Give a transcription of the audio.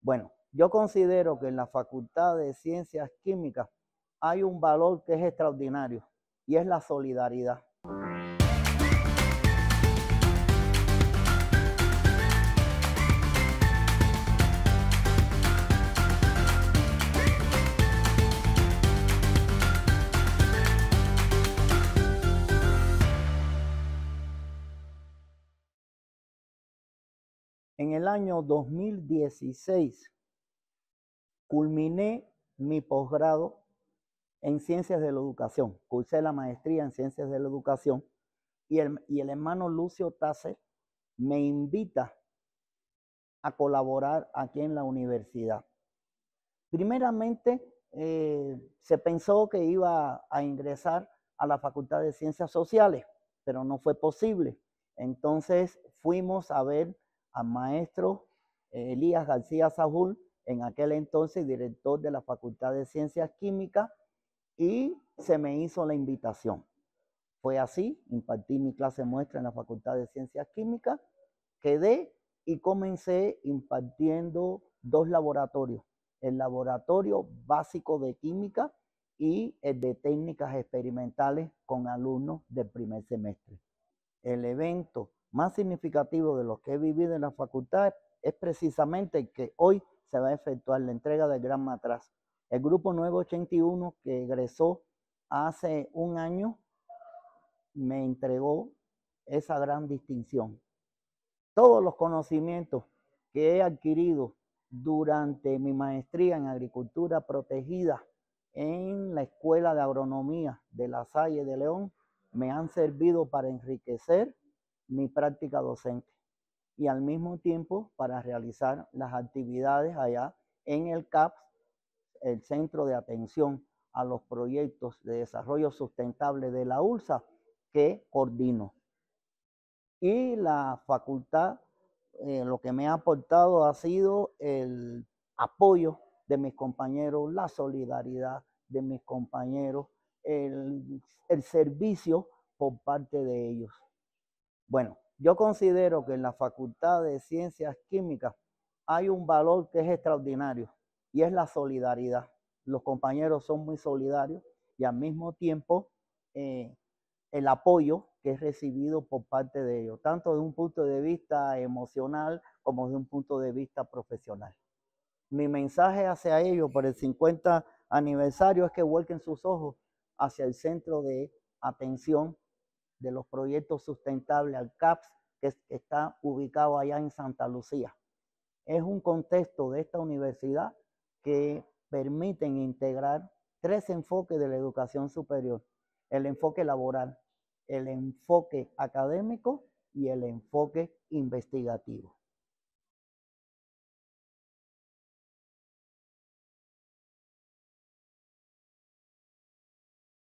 Bueno, yo considero que en la Facultad de Ciencias Químicas hay un valor que es extraordinario y es la solidaridad. En el año 2016 culminé mi posgrado en Ciencias de la Educación. Cursé la maestría en Ciencias de la Educación y el, hermano Lucio tasser me invita a colaborar aquí en la universidad. Primeramente, eh, se pensó que iba a ingresar a la Facultad de Ciencias Sociales, pero no fue posible. Entonces fuimos a ver maestro eh, Elías García Saúl en aquel entonces director de la Facultad de Ciencias Químicas, y se me hizo la invitación. Fue así, impartí mi clase muestra en la Facultad de Ciencias Químicas, quedé y comencé impartiendo dos laboratorios, el laboratorio básico de química y el de técnicas experimentales con alumnos del primer semestre. El evento más significativo de los que he vivido en la facultad es precisamente que hoy se va a efectuar la entrega del Gran Matraz. El grupo 981 que egresó hace un año me entregó esa gran distinción. Todos los conocimientos que he adquirido durante mi maestría en agricultura protegida en la Escuela de Agronomía de la Salle de León me han servido para enriquecer mi práctica docente y al mismo tiempo para realizar las actividades allá en el CAPS, el Centro de Atención a los Proyectos de Desarrollo Sustentable de la ULSA, que coordino. Y la facultad eh, lo que me ha aportado ha sido el apoyo de mis compañeros, la solidaridad de mis compañeros, el servicio por parte de ellos. Bueno, yo considero que en la Facultad de Ciencias Químicas hay un valor que es extraordinario y es la solidaridad. Los compañeros son muy solidarios y al mismo tiempo eh, el apoyo que es recibido por parte de ellos, tanto de un punto de vista emocional como de un punto de vista profesional. Mi mensaje hacia ellos por el 50 aniversario es que vuelquen sus ojos hacia el centro de atención de los proyectos sustentables al CAPS, que está ubicado allá en Santa Lucía. Es un contexto de esta universidad que permiten integrar tres enfoques de la educación superior, el enfoque laboral, el enfoque académico y el enfoque investigativo.